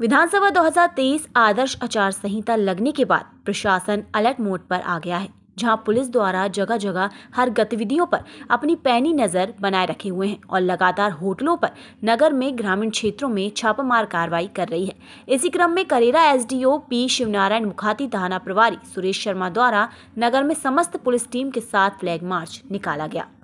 विधानसभा 2023 आदर्श आचार संहिता लगने के बाद प्रशासन अलर्ट मोड पर आ गया है जहां पुलिस द्वारा जगह जगह हर गतिविधियों पर अपनी पैनी नजर बनाए रखे हुए हैं और लगातार होटलों पर नगर में ग्रामीण क्षेत्रों में छापामार कार्रवाई कर रही है इसी क्रम में करेरा एसडीओ पी शिवनारायण मुखाती थाना प्रभारी सुरेश शर्मा द्वारा नगर में समस्त पुलिस टीम के साथ फ्लैग मार्च निकाला गया